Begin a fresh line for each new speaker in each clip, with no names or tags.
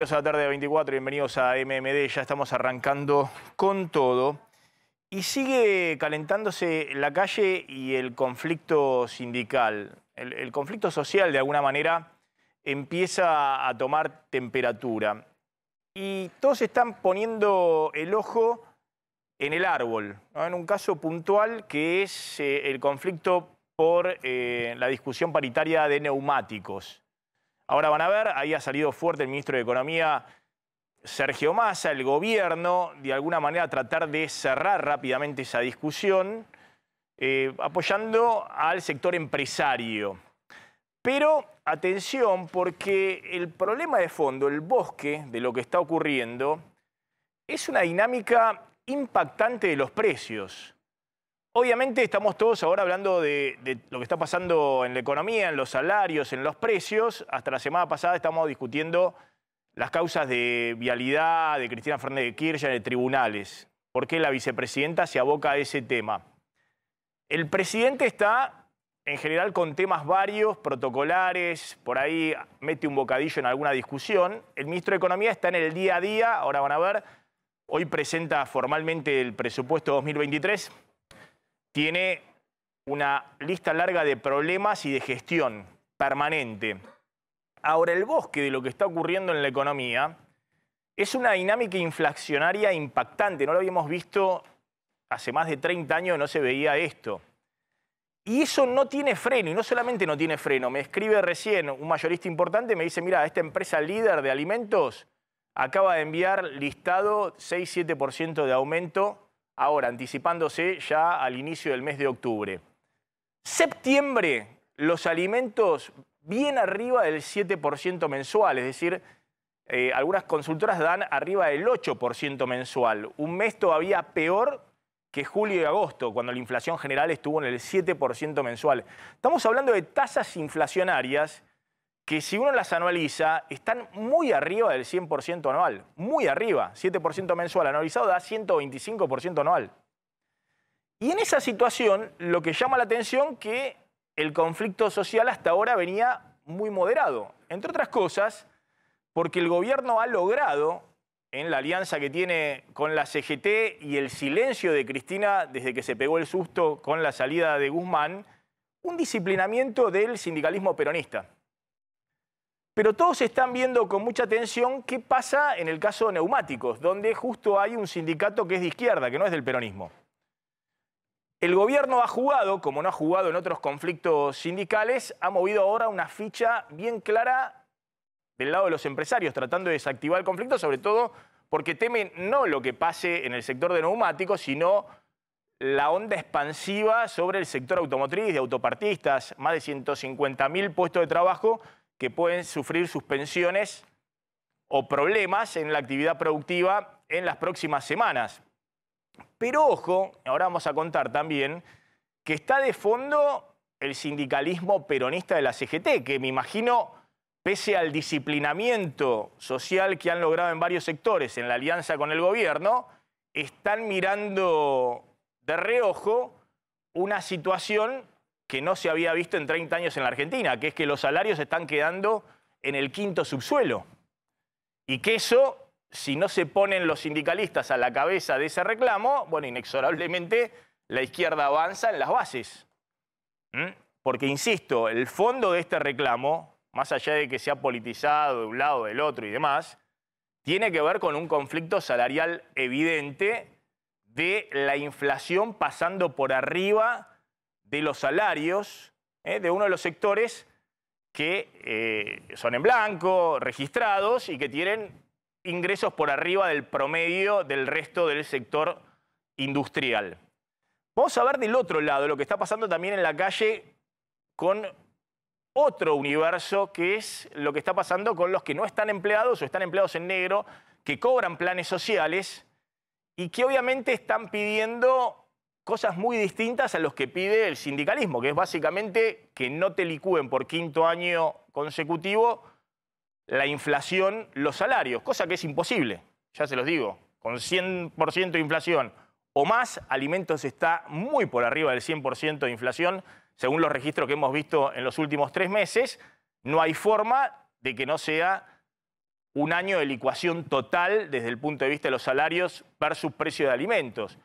Bienvenidos a la tarde de 24, bienvenidos a MMD, ya estamos arrancando con todo. Y sigue calentándose la calle y el conflicto sindical. El, conflicto social, de alguna manera, empieza a tomar temperatura. Y todos están poniendo el ojo en el árbol, en un caso puntual que es eh, el conflicto por eh, la discusión paritaria de neumáticos. Ahora van a ver, ahí ha salido fuerte el ministro de Economía, Sergio Massa, el gobierno, de alguna manera tratar de cerrar rápidamente esa discusión, eh, apoyando al sector empresario. Pero atención, porque el problema de fondo, el bosque de lo que está ocurriendo, es una dinámica impactante de los precios. Obviamente estamos todos ahora hablando de, lo que está pasando en la economía, en los salarios, en los precios. Hasta la semana pasada estamos discutiendo las causas de vialidad, de Cristina Fernández de Kirchner, de tribunales. ¿Por qué la vicepresidenta se aboca a ese tema? El presidente está en general con temas varios, protocolares, por ahí mete un bocadillo en alguna discusión. El ministro de Economía está en el día a día, ahora van a ver, hoy presenta formalmente el presupuesto 2023 tiene una lista larga de problemas y de gestión permanente. Ahora, el bosque de lo que está ocurriendo en la economía es una dinámica inflacionaria impactante. No lo habíamos visto hace más de 30 años, no se veía esto. Y eso no tiene freno, y no solamente no tiene freno, me escribe recién un mayorista importante, me dice, mira, esta empresa líder de alimentos acaba de enviar listado 6-7% de aumento ahora anticipándose ya al inicio del mes de octubre. Septiembre, los alimentos bien arriba del 7% mensual, es decir, eh, algunas consultoras dan arriba del 8% mensual, un mes todavía peor que julio y agosto, cuando la inflación general estuvo en el 7% mensual. Estamos hablando de tasas inflacionarias que si uno las anualiza, están muy arriba del 100% anual, muy arriba, 7% mensual, anualizado da 125% anual. Y en esa situación, lo que llama la atención que el conflicto social hasta ahora venía muy moderado, entre otras cosas, porque el gobierno ha logrado, en la alianza que tiene con la CGT y el silencio de Cristina desde que se pegó el susto con la salida de Guzmán, un disciplinamiento del sindicalismo peronista. Pero todos están viendo con mucha atención qué pasa en el caso de neumáticos, donde justo hay un sindicato que es de izquierda, que no es del peronismo. El gobierno ha jugado, como no ha jugado en otros conflictos sindicales, ha movido ahora una ficha bien clara del lado de los empresarios, tratando de desactivar el conflicto, sobre todo porque temen no lo que pase en el sector de neumáticos, sino la onda expansiva sobre el sector automotriz, de autopartistas, más de 150.000 puestos de trabajo que pueden sufrir suspensiones o problemas en la actividad productiva en las próximas semanas. Pero ojo, ahora vamos a contar también que está de fondo el sindicalismo peronista de la CGT, que me imagino, pese al disciplinamiento social que han logrado en varios sectores en la alianza con el gobierno, están mirando de reojo una situación que no se había visto en 30 años en la Argentina, que es que los salarios están quedando en el quinto subsuelo. Y que eso, si no se ponen los sindicalistas a la cabeza de ese reclamo, bueno, inexorablemente la izquierda avanza en las bases. ¿Mm? Porque, insisto, el fondo de este reclamo, más allá de que sea politizado de un lado, del otro y demás, tiene que ver con un conflicto salarial evidente de la inflación pasando por arriba de los salarios ¿eh? de uno de los sectores que eh, son en blanco, registrados y que tienen ingresos por arriba del promedio del resto del sector industrial. Vamos a ver del otro lado lo que está pasando también en la calle con otro universo que es lo que está pasando con los que no están empleados o están empleados en negro, que cobran planes sociales y que obviamente están pidiendo cosas muy distintas a los que pide el sindicalismo, que es básicamente que no te licúen por quinto año consecutivo la inflación, los salarios, cosa que es imposible, ya se los digo, con 100% de inflación o más, alimentos está muy por arriba del 100% de inflación, según los registros que hemos visto en los últimos tres meses, no hay forma de que no sea un año de licuación total desde el punto de vista de los salarios versus precio de alimentos.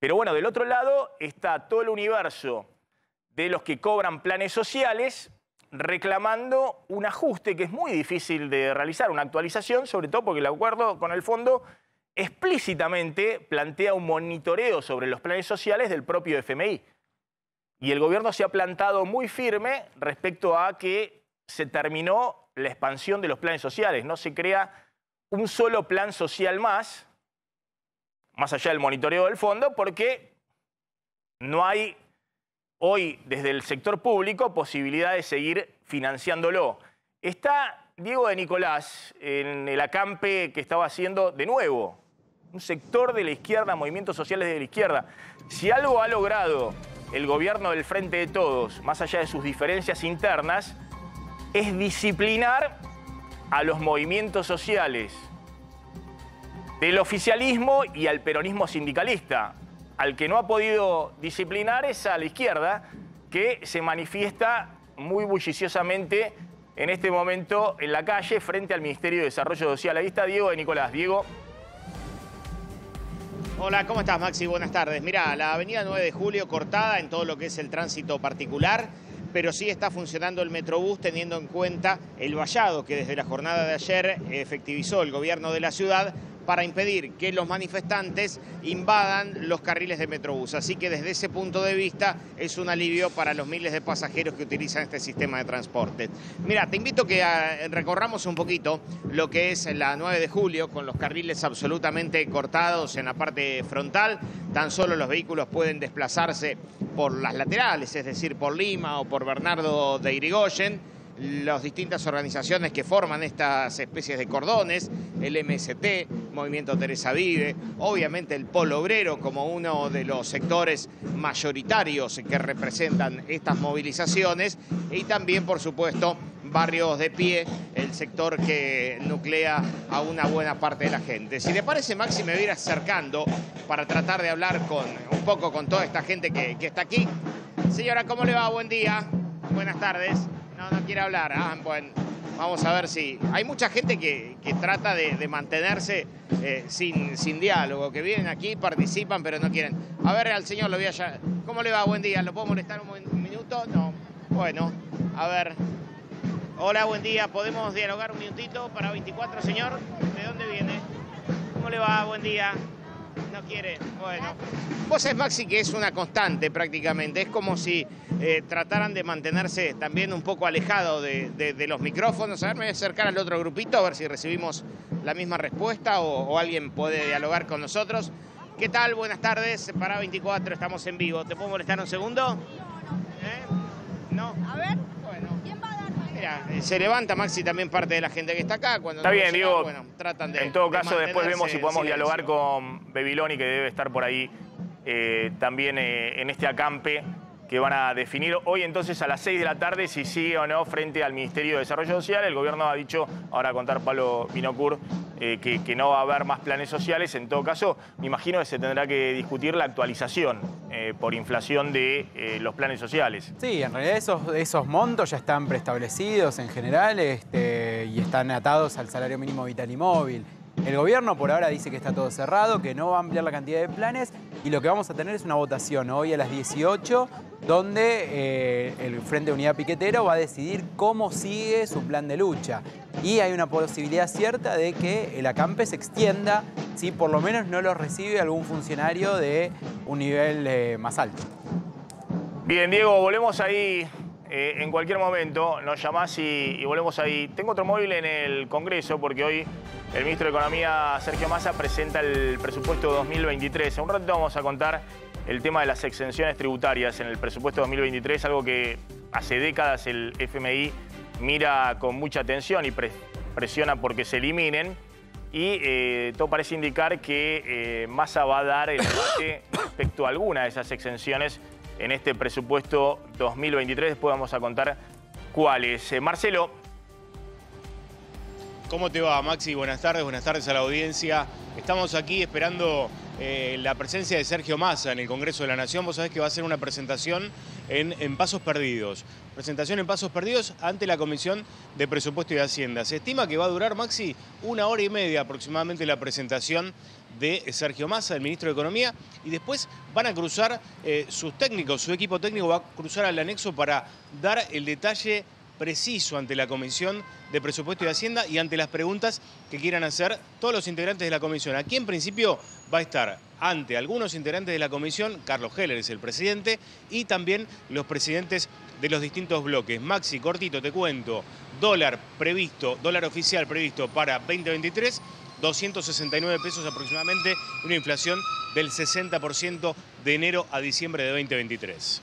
Pero bueno, del otro lado está todo el universo de los que cobran planes sociales reclamando un ajuste que es muy difícil de realizar, una actualización, sobre todo porque el acuerdo con el fondo explícitamente plantea un monitoreo sobre los planes sociales del propio FMI. Y el gobierno se ha plantado muy firme respecto a que se terminó la expansión de los planes sociales, no se crea un solo plan social más, más allá del monitoreo del fondo, porque no hay hoy desde el sector público posibilidad de seguir financiándolo. Está Diego de Nicolás en el acampe que estaba haciendo de nuevo, un sector de la izquierda, movimientos sociales de la izquierda. Si algo ha logrado el gobierno del Frente de Todos, más allá de sus diferencias internas, es disciplinar a los movimientos sociales del oficialismo y al peronismo sindicalista. Al que no ha podido disciplinar es a la izquierda, que se manifiesta muy bulliciosamente en este momento en la calle frente al Ministerio de Desarrollo Social. la vista Diego de Nicolás. Diego. Hola, ¿cómo estás Maxi? Buenas tardes. Mira,
la avenida 9 de julio cortada en todo lo que es el tránsito particular, pero sí está funcionando el Metrobús teniendo en cuenta el vallado que desde la jornada de ayer efectivizó el gobierno de la ciudad para impedir que los manifestantes invadan los carriles de Metrobús. Así que desde ese punto de vista es un alivio para los miles de pasajeros que utilizan este sistema de transporte. Mira, te invito que ah, recorramos un poquito lo que es la 9 de julio con los carriles absolutamente cortados en la parte frontal. Tan solo los vehículos pueden desplazarse por las laterales, es decir, por Lima o por Bernardo de Irigoyen las distintas organizaciones que forman estas especies de cordones, el MST, Movimiento Teresa Vive, obviamente el Polo Obrero como uno de los sectores mayoritarios que representan estas movilizaciones y también, por supuesto, barrios de pie, el sector que nuclea a una buena parte de la gente. Si le parece, Maxi, me voy a ir acercando para tratar de hablar con un poco con toda esta gente que, que está aquí. Señora, ¿cómo le va? Buen día. Buenas tardes. No, no quiere hablar. Ah, bueno, vamos a ver si... Hay mucha gente que, trata de, mantenerse eh, sin, sin diálogo, que vienen aquí, participan, pero no quieren. A ver, al señor lo voy allá. ¿Cómo le va? Buen día. ¿Lo puedo molestar un minuto? No. Bueno, a ver. Hola, buen día. ¿Podemos dialogar un minutito para 24, señor? ¿De dónde viene? ¿Cómo le va? Buen día. No quiere. Bueno. Vos es Maxi que es una constante prácticamente. Es como si eh, trataran de mantenerse también un poco alejado de, los micrófonos. A ver, me voy a acercar al otro grupito a ver si recibimos la misma respuesta o, alguien puede dialogar con nosotros. ¿Qué tal? Buenas tardes. Para 24 estamos en vivo. ¿Te puedo molestar un segundo? ¿Eh? No. A ver. Eh, se levanta Maxi también parte de la gente que está acá. Cuando está bien, tratan
de, en todo caso después vemos si podemos dialogar con Bebiloni que debe estar por ahí eh, también eh, en este acampe que van a definir hoy entonces a las 6 de la tarde si sí o no frente al Ministerio de Desarrollo Social. El gobierno ha dicho, ahora contar Pablo Pinocur, eh, que, no va a haber más planes sociales. En todo caso, me imagino que se tendrá que discutir la actualización eh, por inflación de eh, los planes sociales.
Sí, en realidad esos, esos montos ya están preestablecidos en general este, y están atados al salario mínimo vital y móvil. El gobierno por ahora dice que está todo cerrado, que no va a ampliar la cantidad de planes y lo que vamos a tener es una votación hoy a las 18 donde eh, el Frente Unidad Piquetero va a decidir cómo sigue su plan de lucha. Y hay una posibilidad cierta de que el acampe se extienda si por lo menos no lo recibe algún funcionario de un nivel eh, más alto.
Bien, Diego, volvemos ahí eh, en cualquier momento nos llamás y, volvemos ahí. Tengo otro móvil en el Congreso porque hoy el ministro de Economía, Sergio Massa, presenta el presupuesto 2023. En un rato vamos a contar el tema de las exenciones tributarias en el presupuesto 2023, algo que hace décadas el FMI mira con mucha atención y presiona porque se eliminen. Y eh, todo parece indicar que eh, Massa va a dar el debate respecto a alguna de esas exenciones en este presupuesto 2023. Después vamos a contar cuáles. es. Eh, Marcelo.
¿Cómo te va, Maxi? Buenas tardes, buenas tardes a la audiencia. Estamos aquí esperando eh, la presencia de Sergio Massa en el Congreso de la Nación. Vos sabés que va a ser una presentación en, Pasos Perdidos. Presentación en Pasos Perdidos ante la Comisión de Presupuesto y Hacienda. Se estima que va a durar, Maxi, una hora y media aproximadamente la presentación de Sergio Massa, el ministro de Economía, y después van a cruzar eh, sus técnicos, su equipo técnico va a cruzar al anexo para dar el detalle preciso ante la Comisión de Presupuesto y Hacienda y ante las preguntas que quieran hacer todos los integrantes de la Comisión. Aquí en principio va a estar ante algunos integrantes de la Comisión, Carlos Heller es el presidente, y también los presidentes de los distintos bloques. Maxi, cortito, te cuento, dólar previsto, dólar oficial previsto para 2023, 269 pesos aproximadamente, una inflación del 60% de enero a diciembre de 2023.